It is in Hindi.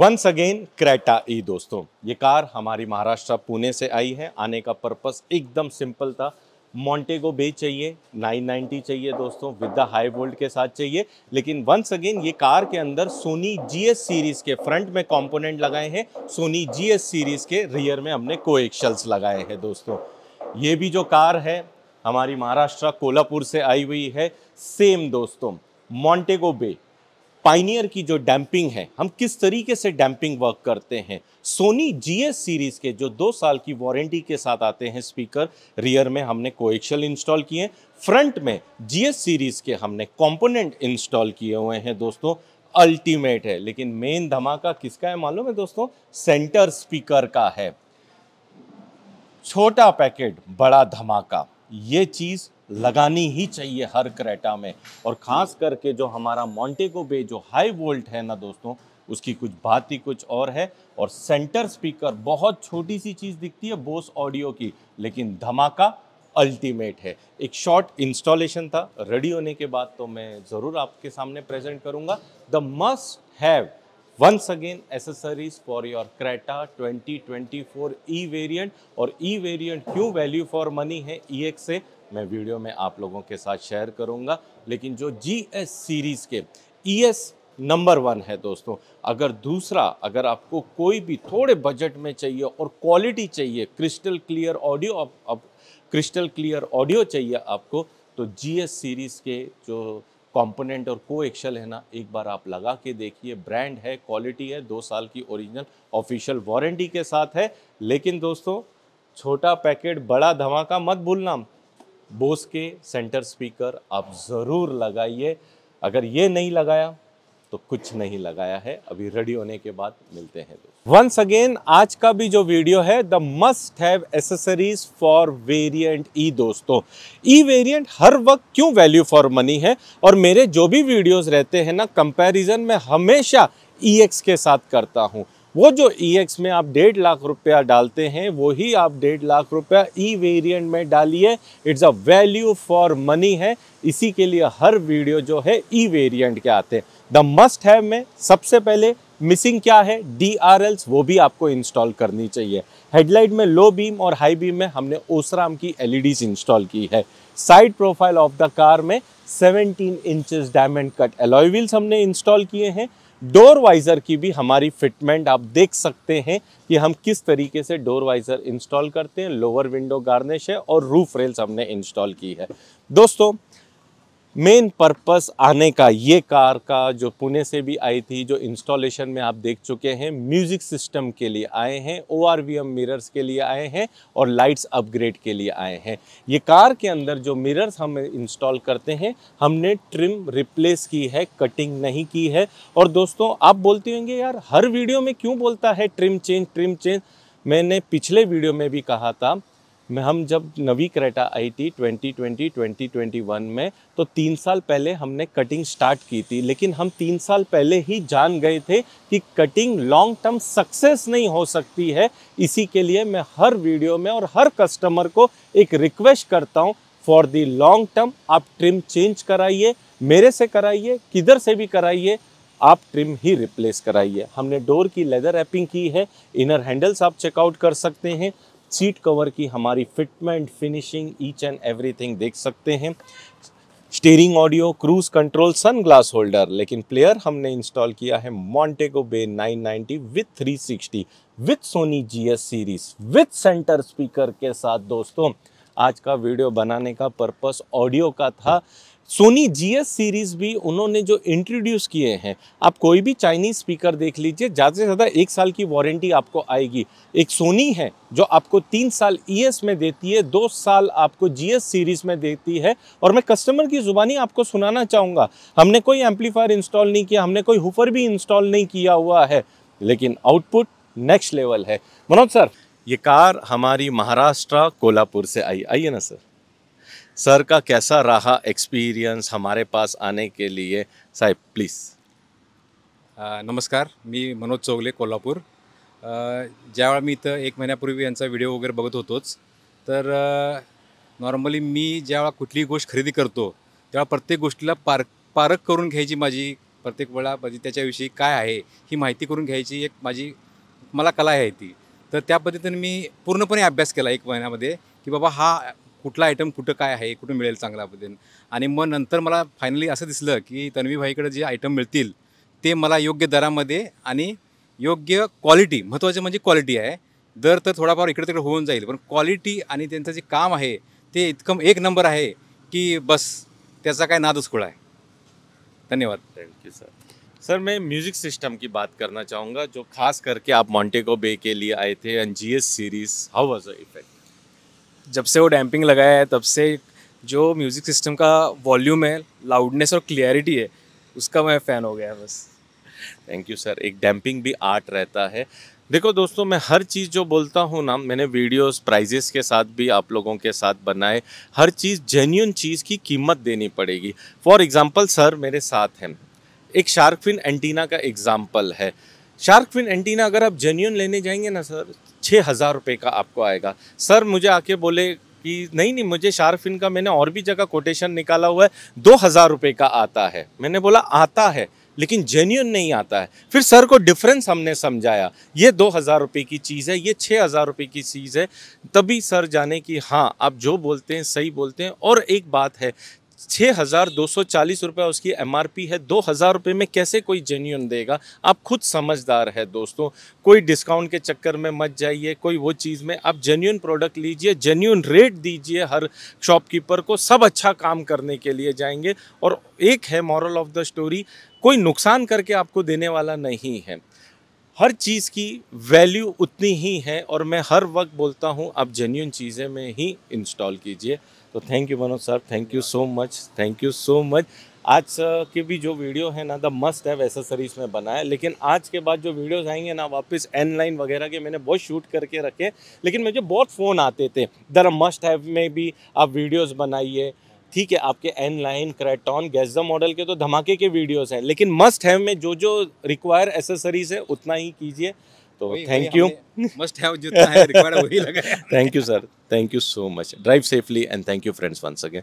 वंस अगेन क्रेटा ई दोस्तों ये कार हमारी महाराष्ट्र पुणे से आई है आने का पर्पस एकदम सिंपल था मॉन्टेगो बे चाहिए 990 चाहिए दोस्तों विद द हाई वोल्ट के साथ चाहिए लेकिन वंस अगेन ये कार के अंदर सोनी जीएस सीरीज के फ्रंट में कंपोनेंट लगाए हैं सोनी जीएस सीरीज के रियर में हमने कोएक्शल्स लगाए हैं दोस्तों ये भी जो कार है हमारी महाराष्ट्र कोल्हापुर से आई हुई है सेम दोस्तों मॉन्टेगो बे पाइनियर की जो डैम्पिंग है हम किस तरीके से डैम्पिंग वर्क करते हैं सोनी जीएस सीरीज़ के जो दो साल की वारंटी के साथ आते हैं स्पीकर रियर में हमने कोएक्शल इंस्टॉल किए फ्रंट में जीएस सीरीज़ के हमने कंपोनेंट इंस्टॉल किए हुए हैं दोस्तों अल्टीमेट है लेकिन मेन धमाका किसका है मालूम है दोस्तों सेंटर स्पीकर का है छोटा पैकेट बड़ा धमाका ये चीज़ लगानी ही चाहिए हर क्रेटा में और ख़ास करके जो हमारा मॉन्टेगो बे जो हाई वोल्ट है ना दोस्तों उसकी कुछ बात ही कुछ और है और सेंटर स्पीकर बहुत छोटी सी चीज़ दिखती है बोस ऑडियो की लेकिन धमाका अल्टीमेट है एक शॉर्ट इंस्टॉलेशन था रेडी होने के बाद तो मैं ज़रूर आपके सामने प्रेजेंट करूंगा the must have once again accessories for your Creta 2024 E variant और ई e वेरियंट क्यों वैल्यू फॉर मनी है EX से मैं वीडियो में आप लोगों के साथ शेयर करूंगा लेकिन जो जी एस सीरीज़ के ई एस नंबर वन है दोस्तों अगर दूसरा अगर आपको कोई भी थोड़े बजट में चाहिए और क्वालिटी चाहिए क्रिस्टल क्लियर ऑडियो अब क्रिस्टल क्लियर ऑडियो चाहिए आपको तो जी एस सीरीज़ के जो कंपोनेंट और को एक्शल है ना एक बार आप लगा के देखिए ब्रांड है क्वालिटी है दो साल की ओरिजिनल ऑफिशियल वारंटी के साथ है लेकिन दोस्तों छोटा पैकेट बड़ा धमाका मत भूलना बोस के सेंटर स्पीकर आप ज़रूर लगाइए अगर ये नहीं लगाया तो कुछ नहीं लगाया है अभी रेडी होने के बाद मिलते हैं वंस अगेन आज का भी जो वीडियो है the must have accessories for variant E दोस्तों ई e वेरिएंट हर वक्त क्यों वैल्यू फॉर मनी है और मेरे जो भी वीडियोस रहते हैं ना कंपैरिजन में हमेशा ई e एक्स के साथ करता हूँ वो जो ई e में आप डेढ़ लाख रुपया डालते हैं वही आप डेढ़ लाख रुपया ई e वेरिएंट में डालिए it's a value for money है इसी के लिए हर वीडियो जो है ई e वेरिएंट के आते हैं द मस्ट हैव में सबसे पहले मिसिंग क्या है डी आर एल्स वो भी आपको इंस्टॉल करनी चाहिए हेडलाइट में लो बीम और हाई बीम में हमने ओसराम की डीज इंस्टॉल की है side profile of the car में 17 inches diamond cut alloy wheels हमने इंस्टॉल किए हैं डोर वाइज़र की भी हमारी फिटमेंट आप देख सकते हैं कि हम किस तरीके से डोर वाइज़र इंस्टॉल करते हैं लोअर विंडो गार्निश है और रूफ रेल्स हमने इंस्टॉल की है दोस्तों मेन पर्पस आने का ये कार का जो पुणे से भी आई थी जो इंस्टॉलेशन में आप देख चुके हैं म्यूज़िक सिस्टम के लिए आए हैं O R V M mirrors के लिए आए हैं और लाइट्स अपग्रेड के लिए आए हैं ये कार के अंदर जो मिरर्स हम इंस्टॉल करते हैं हमने ट्रिम रिप्लेस की है कटिंग नहीं की है और दोस्तों आप बोलते होंगे यार हर वीडियो में क्यों बोलता है ट्रिम चेंज ट्रिम चेंज मैंने पिछले वीडियो में भी कहा था में हम जब नवी क्रेटा आई थी 2020 2021 में तो तीन साल पहले हमने कटिंग स्टार्ट की थी लेकिन हम तीन साल पहले ही जान गए थे कि कटिंग लॉन्ग टर्म सक्सेस नहीं हो सकती है इसी के लिए मैं हर वीडियो में और हर कस्टमर को एक रिक्वेस्ट करता हूँ फॉर दी लॉन्ग टर्म आप ट्रिम चेंज कराइए मेरे से कराइए किधर से भी कराइए आप ट्रिम ही रिप्लेस कराइए हमने डोर की लेदर रैपिंग की है इनर हैंडल्स आप चेकआउट कर सकते हैं सीट कवर की हमारी fitment finishing each and everything देख सकते हैं steering audio cruise control sun glass holder लेकिन प्लेयर हमने इंस्टॉल किया है Montego Bay 990 with sixty with Sony S series with centre speaker के साथ दोस्तों आज का वीडियो बनाने का पर्पस ऑडियो का था सोनी जीएस सीरीज भी उन्होंने जो इंट्रोड्यूस किए हैं आप कोई भी चाइनीज स्पीकर देख लीजिए ज़्यादा से ज़्यादा एक साल की वारंटी आपको आएगी एक सोनी है जो आपको तीन साल ईएस e में देती है दो साल आपको जीएस सीरीज में देती है और मैं कस्टमर की ज़ुबानी आपको सुनाना चाहूँगा हमने कोई एम्पलीफायर इंस्टॉल नहीं किया हमने कोई हुफर भी इंस्टॉल नहीं किया हुआ है लेकिन आउटपुट नेक्स्ट लेवल है मनोज सर ये कार हमारी महाराष्ट्र कोल्हापुर से आई आइए ना सर सर का कैसा रहा एक्सपीरियंस हमारे पास आने के लिए साहेब प्लीज़ नमस्कार मी मनोज चौगले कोल्हापूर ज्यावेळा मी इथं एक महिन्यापूर्वी यांचा व्हिडिओ वगैरे बघत होतोच तर नॉर्मली मी ज्यावेळा कुठलीही गोष्ट खरेदी करतो तेव्हा प्रत्येक गोष्टीला पार पारख करून घ्यायची माझी प्रत्येक वेळा म्हणजे त्याच्याविषयी काय आहे ही माहिती करून घ्यायची एक माझी मला कला आहे ती तर त्या पद्धतीने मी पूर्णपणे अभ्यास केला एक महिन्यामध्ये की बाबा हा कुठला आयटम कुठं काय आहे कुठं मिळेल चांगल्या पद्धतीने आणि मग नंतर मला फायनली असं दिसलं की तन्वीभाईकडे जे आयटम मिळतील ते मला योग्य दरामध्ये आणि योग्य क्वालिटी महत्त्वाचं म्हणजे क्वालिटी आहे दर तर थोडाफार इकडे तिकडे होऊन जाईल पण क्वालिटी आणि त्यांचं जे काम आहे ते इतकं एक नंबर आहे की बस त्याचा काय नादच आहे धन्यवाद थँक्यू सर सर मैं म्यूज़िक सिस्टम की बात करना चाहूँगा जो खास करके आप मॉन्टेको बे के लिए आए थे N G S series how was effect जब से वो डैम्पिंग लगाया है तब से जो म्यूज़िक सिस्टम का वॉल्यूम है लाउडनेस और क्लियरिटी है उसका मैं फ़ैन हो गया बस थैंक यू सर एक डैम्पिंग भी आर्ट रहता है देखो दोस्तों मैं हर चीज़ जो बोलता हूँ ना मैंने वीडियोस प्राइजेस के साथ भी आप लोगों के साथ बनाए हर चीज़ जेन्यून चीज़ की कीमत देनी पड़ेगी फॉर एग्ज़ाम्पल सर मेरे साथ हैं एक शार्क फिन एंटीना का एग्ज़ाम्पल है शार्क फिन एंटीना अगर आप जेन्यून लेने जाएंगे ना सर छः हज़ार रुपये का आपको आएगा सर मुझे आके बोले कि नहीं नहीं मुझे शार्क फिन का मैंने और भी जगह कोटेशन निकाला हुआ है दो हज़ार रुपये का आता है मैंने बोला आता है लेकिन जेन्यून नहीं आता है फिर सर को डिफरेंस हमने समझाया ये दो हज़ार रुपये की चीज़ है ये छः हज़ार रुपये की चीज़ है तभी सर जाने कि हाँ आप जो बोलते हैं सही बोलते हैं और एक बात है छः हज़ार दो सौ चालीस रुपये उसकी एम आर पी है दो हज़ार रुपये में कैसे कोई जेन्यून देगा आप खुद समझदार है दोस्तों कोई डिस्काउंट के चक्कर में मत जाइए कोई वो चीज़ में आप जेन्यून प्रोडक्ट लीजिए जेन्यून रेट दीजिए हर शॉपकीपर को सब अच्छा काम करने के लिए जाएंगे और एक है मॉरल ऑफ द स्टोरी कोई नुकसान करके आपको देने वाला नहीं है हर चीज़ की वैल्यू उतनी ही है और मैं हर वक्त बोलता हूँ आप जेन्यून चीज़ें में ही इंस्टॉल कीजिए तो thank you Manoj sir thank you so much thank you so much आज के भी जो वीडियो है ना द मस्ट हैव एसेसरीज में बना है लेकिन आज के बाद जो वीडियोस आएंगे ना वापस एन लाइन वगैरह के मैंने बहुत शूट करके रखे लेकिन मुझे बहुत फ़ोन आते थे दर मस्ट हैव में भी आप वीडियोस बनाइए ठीक है आपके एन लाइन क्रैटॉन गैजा मॉडल के तो धमाके के वीडियोस हैं लेकिन मस्ट हैव में जो जो रिक्वायर एसेसरीज है उतना ही कीजिए तो थैंक यू मस्ट हैव जितना है रिक्वायर्ड वही लगा thank you sir thank you so much drive safely and thank you friends once again